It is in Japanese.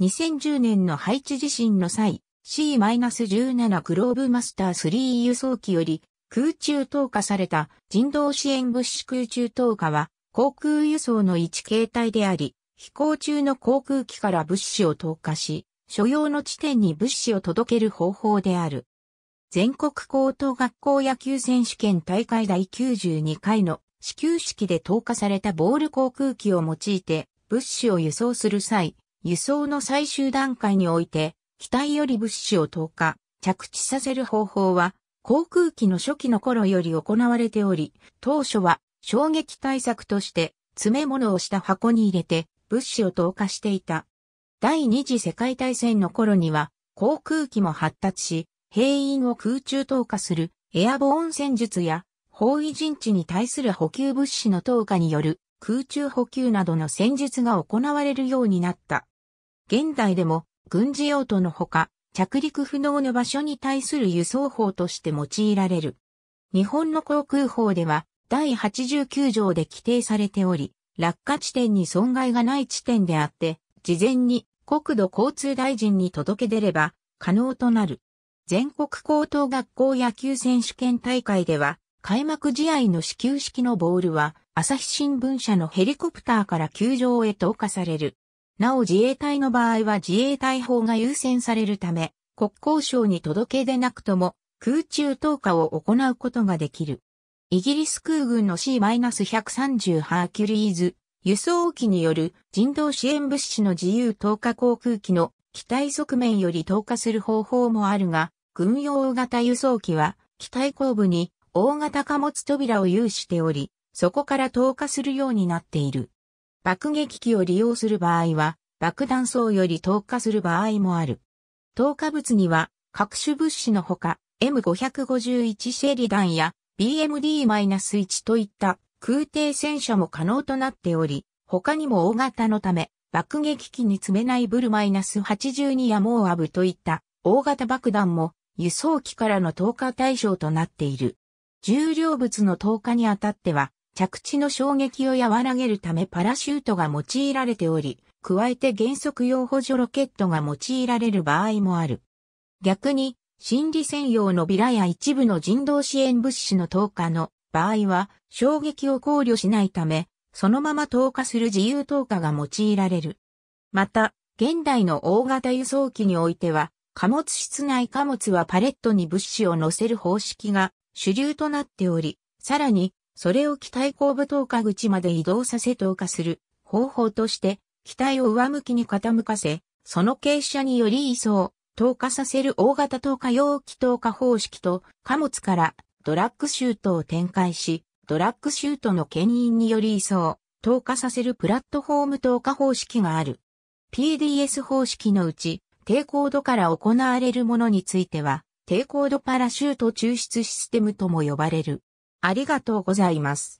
2010年のハイチ地震の際、C-17 グローブマスター3輸送機より空中投下された人道支援物資空中投下は航空輸送の一形態であり、飛行中の航空機から物資を投下し、所要の地点に物資を届ける方法である。全国高等学校野球選手権大会第92回の始球式で投下されたボール航空機を用いて物資を輸送する際、輸送の最終段階において、機体より物資を投下、着地させる方法は、航空機の初期の頃より行われており、当初は衝撃対策として詰め物をした箱に入れて物資を投下していた。第二次世界大戦の頃には航空機も発達し、兵員を空中投下するエアボーン戦術や包囲陣地に対する補給物資の投下による空中補給などの戦術が行われるようになった。現代でも軍事用途のほか、着陸不能の場所に対する輸送法として用いられる。日本の航空法では第89条で規定されており、落下地点に損害がない地点であって、事前に国土交通大臣に届け出れば可能となる。全国高等学校野球選手権大会では、開幕試合の始球式のボールは、朝日新聞社のヘリコプターから球場へ投下される。なお自衛隊の場合は自衛隊法が優先されるため、国交省に届け出なくとも空中投下を行うことができる。イギリス空軍の C-130 ハーキュリーズ輸送機による人道支援物資の自由投下航空機の機体側面より投下する方法もあるが、軍用大型輸送機は機体後部に大型貨物扉を有しており、そこから投下するようになっている。爆撃機を利用する場合は、爆弾層より投下する場合もある。投下物には、各種物資のほか、M551 シェリダンや BMD-1 といった空挺戦車も可能となっており、他にも大型のため、爆撃機に積めないブル -82 やモーアブといった大型爆弾も輸送機からの投下対象となっている。重量物の投下にあたっては、着地の衝撃を和らげるためパラシュートが用いられており、加えて減速用補助ロケットが用いられる場合もある。逆に、心理専用のビラや一部の人道支援物資の投下の場合は、衝撃を考慮しないため、そのまま投下する自由投下が用いられる。また、現代の大型輸送機においては、貨物室内貨物はパレットに物資を乗せる方式が主流となっており、さらにそれを機体後部投下口まで移動させ投下する方法として、機体を上向きに傾かせ、その傾斜により移送、投下させる大型投下容器投下方式と、貨物からドラッグシュートを展開し、ドラッグシュートの牽引により移送、投下させるプラットフォーム投下方式がある。PDS 方式のうち、低高度から行われるものについては、低高度パラシュート抽出システムとも呼ばれる。ありがとうございます。